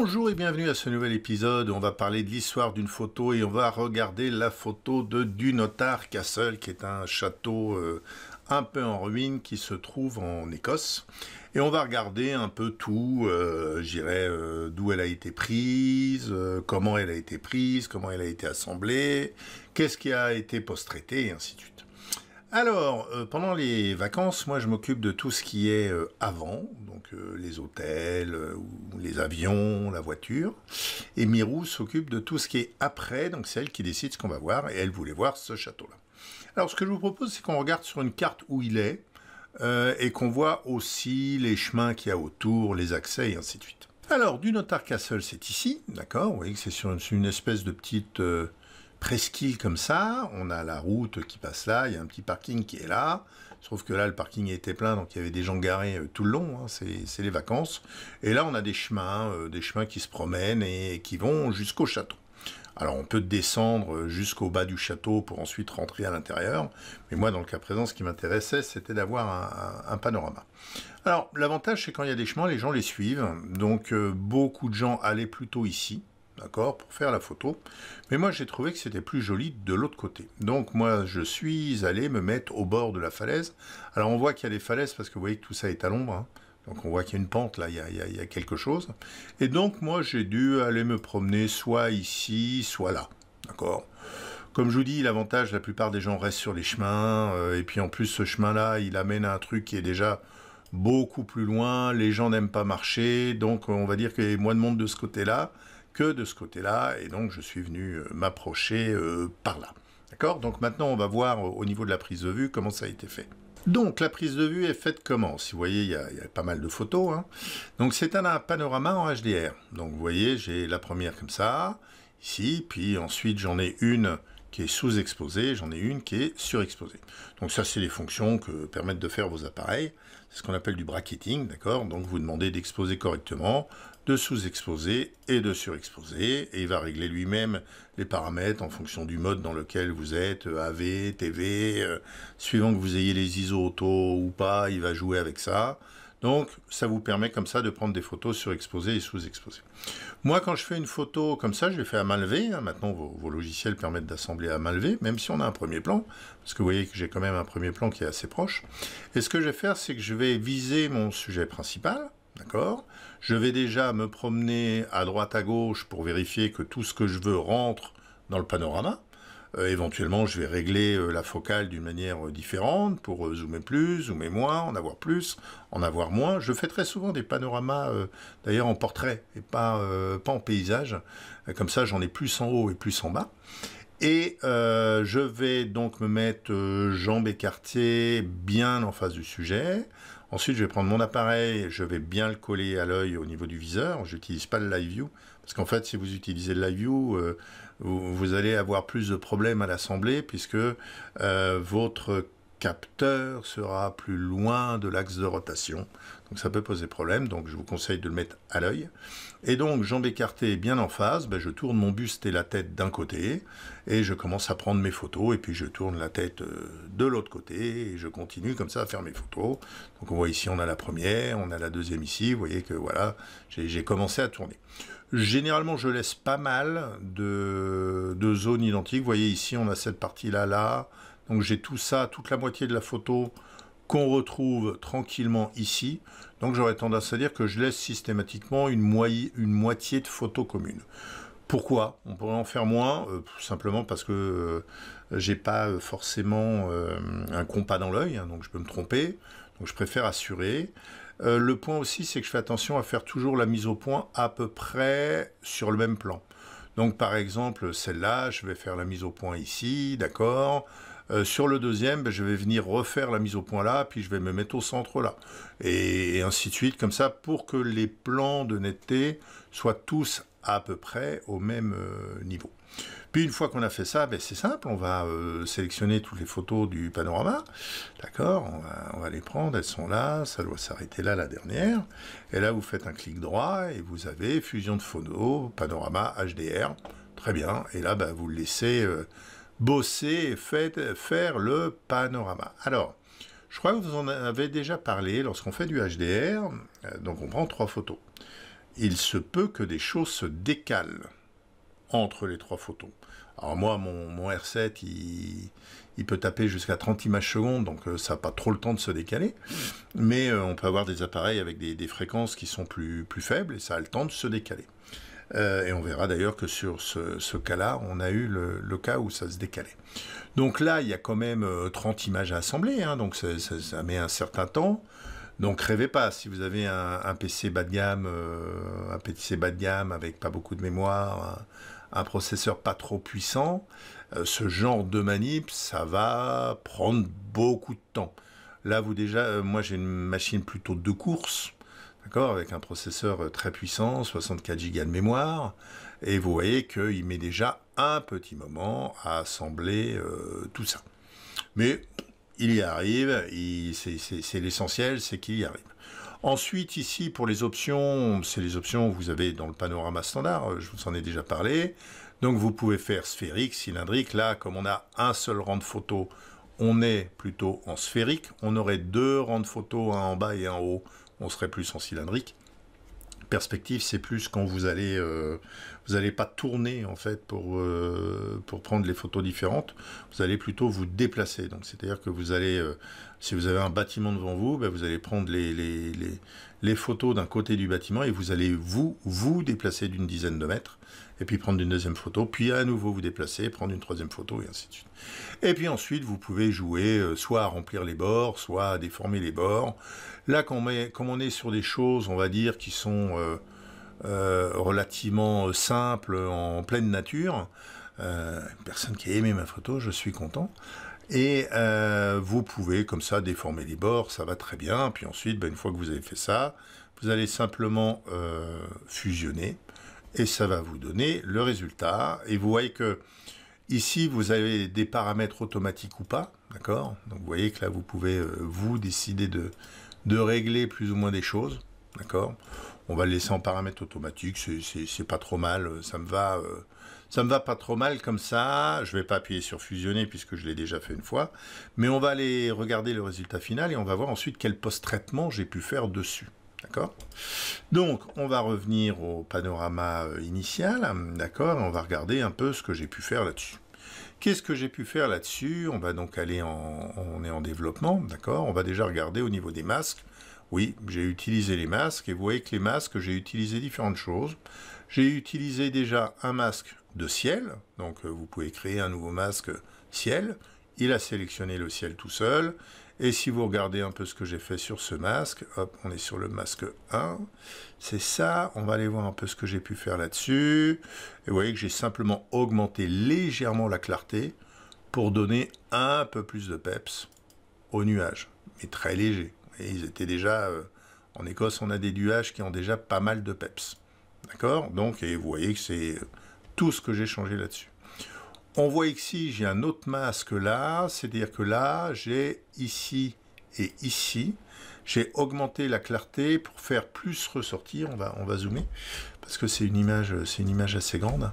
Bonjour et bienvenue à ce nouvel épisode. On va parler de l'histoire d'une photo et on va regarder la photo de Dunotar Castle, qui est un château euh, un peu en ruine qui se trouve en Écosse. Et on va regarder un peu tout, euh, j'irai euh, d'où elle a été prise, comment elle a été prise, comment elle a été assemblée, qu'est-ce qui a été post-traité, et ainsi de suite. Alors, euh, pendant les vacances, moi je m'occupe de tout ce qui est euh, avant, donc euh, les hôtels, les avions, la voiture. Et Mirou s'occupe de tout ce qui est après, donc c'est elle qui décide ce qu'on va voir, et elle voulait voir ce château-là. Alors ce que je vous propose, c'est qu'on regarde sur une carte où il est, et qu'on voit aussi les chemins qu'il y a autour, les accès, et ainsi de suite. Alors, du Notar Castle, c'est ici, d'accord Vous voyez c'est sur une, espèce de petite presqu'île comme ça, on a la route qui passe là, il y a un petit parking qui est là. trouve que là, le parking était plein, donc il y avait des gens garés euh, tout le long. Hein, c'est les vacances. Et là, on a des chemins, euh, des chemins qui se promènent et, qui vont jusqu'au château. Alors, on peut descendre euh, jusqu'au bas du château pour ensuite rentrer à l'intérieur. Mais moi, dans le cas présent, ce qui m'intéressait, c'était d'avoir un, panorama. Alors, l'avantage, c'est quand il y a des chemins, les gens les suivent. Donc, beaucoup de gens allaient plutôt ici d'accord, pour faire la photo. Mais moi, j'ai trouvé que c'était plus joli de l'autre côté. Donc, moi, je suis allé me mettre au bord de la falaise. Alors, on voit qu'il y a des falaises parce que vous voyez que tout ça est à l'ombre. Hein. Donc, on voit qu'il y a une pente, là, il y a, quelque chose. Et donc, moi, j'ai dû aller me promener soit ici, soit là, d'accord comme je vous dis, l'avantage, la plupart des gens restent sur les chemins. Euh, et puis en plus, ce chemin-là, il amène à un truc qui est déjà beaucoup plus loin. Les gens n'aiment pas marcher. Donc on va dire qu'il y a moins de monde de ce côté-là que de ce côté-là, et donc je suis venu euh, m'approcher euh, par là. D'accord Donc maintenant, on va voir euh, au niveau de la prise de vue comment ça a été fait. Donc la prise de vue est faite comment Si vous voyez, il y, a, pas mal de photos. Hein. Donc c'est un, panorama en HDR. Donc vous voyez, j'ai la première comme ça, ici, puis ensuite j'en ai une qui est sous-exposée, j'en ai une qui est surexposée. Donc ça, c'est les fonctions que permettent de faire vos appareils. C'est ce qu'on appelle du bracketing, d'accord Donc vous demandez d'exposer correctement de sous-exposer et de surexposer, et il va régler lui-même les paramètres en fonction du mode dans lequel vous êtes, euh, AV, TV, euh, suivant que vous ayez les ISO auto ou pas, il va jouer avec ça. Donc, ça vous permet comme ça de prendre des photos surexposées et sous-exposées. Moi, quand je fais une photo comme ça, je l'ai fait à main hein. maintenant, vos, logiciels permettent d'assembler à main même si on a un premier plan, parce que vous voyez que j'ai quand même un premier plan qui est assez proche. Et ce que je vais faire, c'est que je vais viser mon sujet principal, d'accord je vais déjà me promener à droite à gauche pour vérifier que tout ce que je veux rentre dans le panorama. Euh, éventuellement, je vais régler euh, la focale d'une manière euh, différente pour zoomer plus, zoomer moins, en avoir plus, en avoir moins. Je fais très souvent des panoramas, d'ailleurs en portrait et pas, pas en paysage. comme ça, j'en ai plus en haut et plus en bas. Et je vais donc me mettre jambes écartées bien en face du sujet. Ensuite, je vais prendre mon appareil, je vais bien le coller à l'œil au niveau du viseur. Je n'utilise pas le live view, parce qu'en fait, si vous utilisez le live view, euh, vous, allez avoir plus de problèmes à l'assemblée, puisque euh, votre capteur sera plus loin de l'axe de rotation. Donc ça peut poser problème, donc je vous conseille de le mettre à l'œil. Et donc, jambes écartées bien en face, ben, je tourne mon buste et la tête d'un côté, et je commence à prendre mes photos, et puis je tourne la tête euh, de l'autre côté, et je continue comme ça à faire mes photos. Donc on voit ici, on a la première, on a la deuxième ici, vous voyez que voilà, j'ai commencé à tourner. Généralement, je laisse pas mal de, de zones identiques. Vous voyez ici, on a cette partie-là, là donc j'ai tout ça, toute la moitié de la photo qu'on retrouve tranquillement ici. Donc j'aurais tendance à dire que je laisse systématiquement une, moitié, de photo commune. Pourquoi On pourrait en faire moins, euh, simplement parce que je euh, j'ai pas forcément euh, un compas dans l'œil, hein, donc je peux me tromper, donc je préfère assurer. le point aussi, c'est que je fais attention à faire toujours la mise au point à peu près sur le même plan. Donc par exemple, celle-là, je vais faire la mise au point ici, d'accord euh, sur le deuxième, ben, je vais venir refaire la mise au point là, puis je vais me mettre au centre là. Et, ainsi de suite, comme ça, pour que les plans de netteté soient tous à peu près au même euh, niveau. Puis une fois qu'on a fait ça, ben, c'est simple, on va euh, sélectionner toutes les photos du panorama, d'accord on va, les prendre, elles sont là, ça doit s'arrêter là la dernière, et là vous faites un clic droit et vous avez fusion de photos, panorama HDR, très bien, et là ben, vous le laissez bosser et faire le panorama. Alors, je crois que vous en avez déjà parlé, lorsqu'on fait du HDR, euh, donc on prend trois photos. Il se peut que des choses se décalent entre les trois photos. Alors moi, mon, R7, il, peut taper jusqu'à 30 images secondes, donc euh, ça n'a pas trop le temps de se décaler. Mais euh, on peut avoir des appareils avec des, fréquences qui sont plus, plus faibles et ça a le temps de se décaler. Euh, et on verra d'ailleurs que sur ce, cas-là, on a eu le, cas où ça se décalait. Donc là, il y a quand même 30 euh, images à assembler, hein, donc ça, met un certain temps. Donc rêvez pas, si vous avez un, PC bas de gamme, euh, un PC bas de gamme avec pas beaucoup de mémoire, un, processeur pas trop puissant, ce genre de manip, ça va prendre beaucoup de temps. Là, vous déjà, moi j'ai une machine plutôt de course, avec un processeur euh, très puissant, 64 Go de mémoire, et vous voyez qu'il met déjà un petit moment à assembler euh, tout ça. Mais il y arrive, c'est l'essentiel, c'est qu'il y arrive. Ensuite, ici, pour les options, c'est les options que vous avez dans le panorama standard, euh, je vous en ai déjà parlé. Donc vous pouvez faire sphérique, cylindrique. Là, comme on a un seul rang de photo, on est plutôt en sphérique. On aurait deux rangs de photos, un en bas et un en haut on serait plus en cylindrique. Perspective, c'est plus quand vous allez, euh, vous n'allez pas tourner en fait pour, euh, pour prendre les photos différentes. Vous allez plutôt vous déplacer. Donc c'est-à-dire que vous allez, euh, si vous avez un bâtiment devant vous, ben, vous allez prendre les, les, les photos d'un côté du bâtiment et vous allez vous vous déplacer d'une dizaine de mètres et puis prendre une deuxième photo, puis à nouveau vous déplacer, prendre une troisième photo, et ainsi de suite. Et puis ensuite, vous pouvez jouer euh, soit à remplir les bords, soit à déformer les bords. Là, comme on est sur des choses, on va dire, qui sont euh, euh, relativement simples, en pleine nature, une personne qui a aimé ma photo, je suis content. Et vous pouvez comme ça déformer les bords, ça va très bien. Puis ensuite, ben, une fois que vous avez fait ça, vous allez simplement fusionner et ça va vous donner le résultat. Et vous voyez que ici, vous avez des paramètres automatiques ou pas, d'accord Donc vous voyez que là, vous pouvez, euh, vous, décider de, de régler plus ou moins des choses, d'accord On va le laisser en paramètres automatiques, c'est pas trop mal, ça me va... Euh, ça me va pas trop mal comme ça, je vais pas appuyer sur fusionner puisque je l'ai déjà fait une fois, mais on va aller regarder le résultat final et on va voir ensuite quel post-traitement j'ai pu faire dessus. D'accord Donc, on va revenir au panorama euh, initial, d'accord On va regarder un peu ce que j'ai pu faire là-dessus. Qu'est-ce que j'ai pu faire là-dessus On va donc aller en, on est en développement, d'accord On va déjà regarder au niveau des masques. Oui, j'ai utilisé les masques et vous voyez que les masques, j'ai utilisé différentes choses. J'ai utilisé déjà un masque de ciel, donc euh, vous pouvez créer un nouveau masque ciel. Il a sélectionné le ciel tout seul et si vous regardez un peu ce que j'ai fait sur ce masque, hop, on est sur le masque 1. C'est ça, on va aller voir un peu ce que j'ai pu faire là-dessus. Et vous voyez que j'ai simplement augmenté légèrement la clarté pour donner un peu plus de peps aux nuages, mais très léger. Et ils étaient déjà... Euh, en Écosse, on a des nuages qui ont déjà pas mal de peps. D'accord Donc, et vous voyez que c'est euh, tout ce que j'ai changé là-dessus. On voit ici, j'ai un autre masque là, c'est-à-dire que là, j'ai ici et ici, j'ai augmenté la clarté pour faire plus ressortir. On va, on va zoomer parce que c'est une image, c'est une image assez grande.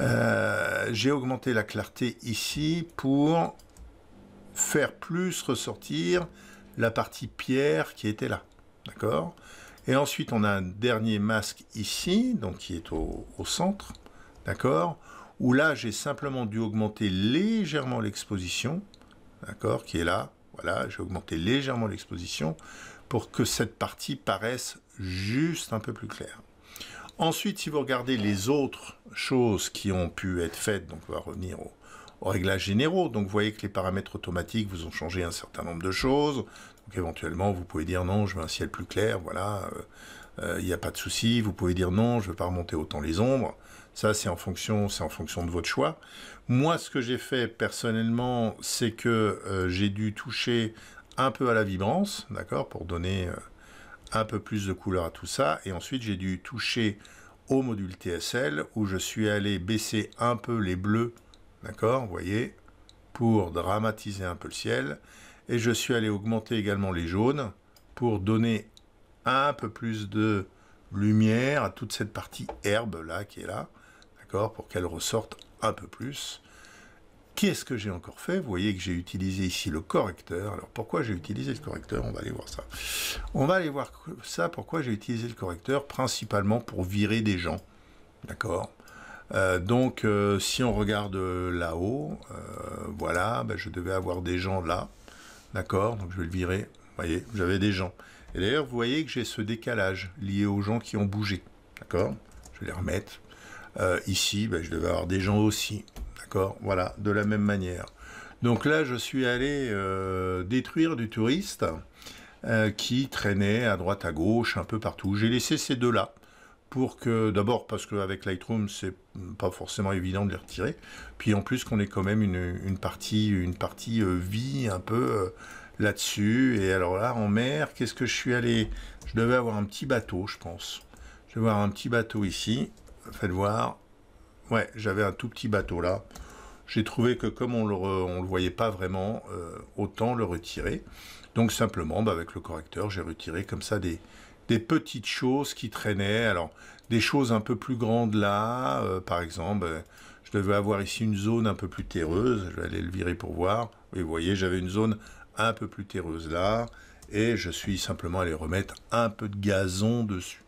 Euh, j'ai augmenté la clarté ici pour faire plus ressortir la partie pierre qui était là, d'accord. Et ensuite, on a un dernier masque ici, donc qui est au centre, d'accord où là j'ai simplement dû augmenter légèrement l'exposition, d'accord, qui est là, voilà, j'ai augmenté légèrement l'exposition pour que cette partie paraisse juste un peu plus claire. Ensuite, si vous regardez les autres choses qui ont pu être faites, donc on va revenir aux, réglages généraux, donc vous voyez que les paramètres automatiques vous ont changé un certain nombre de choses, donc éventuellement vous pouvez dire non, je veux un ciel plus clair, voilà, euh, euh, il n'y a pas de souci, vous pouvez dire non, je ne veux pas remonter autant les ombres, ça, c'est en fonction, c'est en fonction de votre choix. Moi, ce que j'ai fait personnellement, c'est que euh, j'ai dû toucher un peu à la vibrance, d'accord, pour donner euh, un peu plus de couleur à tout ça. Et ensuite, j'ai dû toucher au module TSL où je suis allé baisser un peu les bleus, d'accord, vous voyez, pour dramatiser un peu le ciel. Et je suis allé augmenter également les jaunes pour donner un peu plus de lumière à toute cette partie herbe là qui est là pour qu'elle ressorte un peu plus. Qu'est-ce que j'ai encore fait Vous voyez que j'ai utilisé ici le correcteur. Alors pourquoi j'ai utilisé le correcteur On va aller voir ça. On va aller voir ça, pourquoi j'ai utilisé le correcteur, principalement pour virer des gens. D'accord euh, donc, euh, si on regarde là-haut, euh, voilà, ben, je devais avoir des gens là, d'accord Donc, je vais le virer, vous voyez, j'avais des gens. Et d'ailleurs, vous voyez que j'ai ce décalage lié aux gens qui ont bougé, d'accord Je vais les remettre, euh, ici, ben, je devais avoir des gens aussi. D'accord Voilà, de la même manière. Donc là, je suis allé euh, détruire du touriste euh, qui traînait à droite, à gauche, un peu partout. J'ai laissé ces deux-là pour que, d'abord, parce qu'avec Lightroom, c'est pas forcément évident de les retirer. Puis en plus, qu'on ait quand même une, partie, une partie vie un peu là-dessus. Et alors là, en mer, qu'est-ce que je suis allé Je devais avoir un petit bateau, je pense. Je vais avoir un petit bateau ici faites voir. Ouais, j'avais un tout petit bateau là. J'ai trouvé que comme on ne le, le, voyait pas vraiment, euh, autant le retirer. Donc simplement, bah, avec le correcteur, j'ai retiré comme ça des, des petites choses qui traînaient. Alors, des choses un peu plus grandes là, euh, par exemple, euh, je devais avoir ici une zone un peu plus terreuse. Je vais aller le virer pour voir. vous voyez, j'avais une zone un peu plus terreuse là. Et je suis simplement allé remettre un peu de gazon dessus.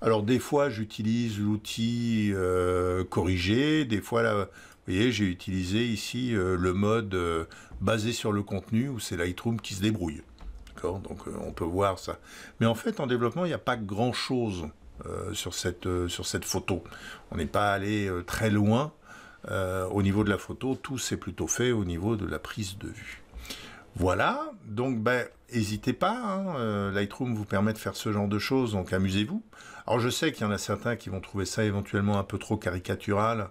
Alors des fois j'utilise l'outil euh, corrigé, des fois là, vous voyez j'ai utilisé ici euh, le mode euh, basé sur le contenu où c'est Lightroom qui se débrouille. D'accord Donc on peut voir ça. Mais en fait en développement il n'y a pas grand chose sur, cette, sur cette photo. On n'est pas allé très loin au niveau de la photo, tout s'est plutôt fait au niveau de la prise de vue. Voilà, donc ben, n'hésitez pas, hein, euh, Lightroom vous permet de faire ce genre de choses, donc amusez-vous. Alors je sais qu'il y en a certains qui vont trouver ça éventuellement un peu trop caricatural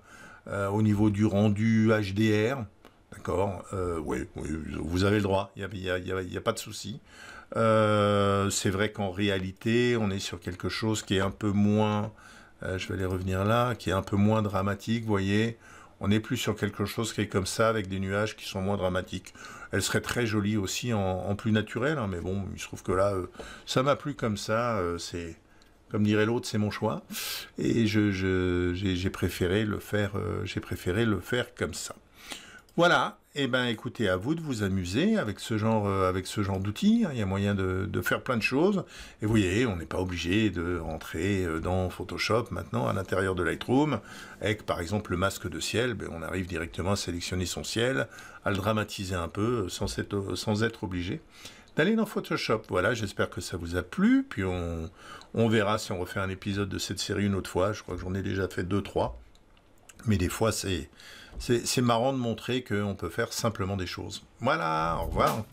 euh, au niveau du rendu HDR, d'accord euh, oui, vous avez le droit, il n'y a, pas de souci. C'est vrai qu'en réalité, on est sur quelque chose qui est un peu moins, je vais aller revenir là, qui est un peu moins dramatique, vous voyez, on n'est plus sur quelque chose qui est comme ça, avec des nuages qui sont moins dramatiques. Elle serait très jolie aussi en, plus naturel, hein, mais bon, il se trouve que là, euh, ça m'a plu comme ça. Euh, c'est comme dirait l'autre, c'est mon choix, et je, j'ai, préféré le faire. Euh, j'ai préféré le faire comme ça. Voilà. et eh ben, écoutez, à vous de vous amuser avec ce genre, euh, avec ce genre d'outils. Hein. Il y a moyen de, faire plein de choses. Et vous voyez, on n'est pas obligé de rentrer euh, dans Photoshop maintenant à l'intérieur de Lightroom. Avec, par exemple, le masque de ciel, ben, on arrive directement à sélectionner son ciel, à le dramatiser un peu euh, sans être, obligé d'aller dans Photoshop. Voilà, j'espère que ça vous a plu. Puis on, on verra si on refait un épisode de cette série une autre fois. Je crois que j'en ai déjà fait deux, trois. Mais des fois, c'est, c'est, marrant de montrer qu'on peut faire simplement des choses. Voilà, au revoir.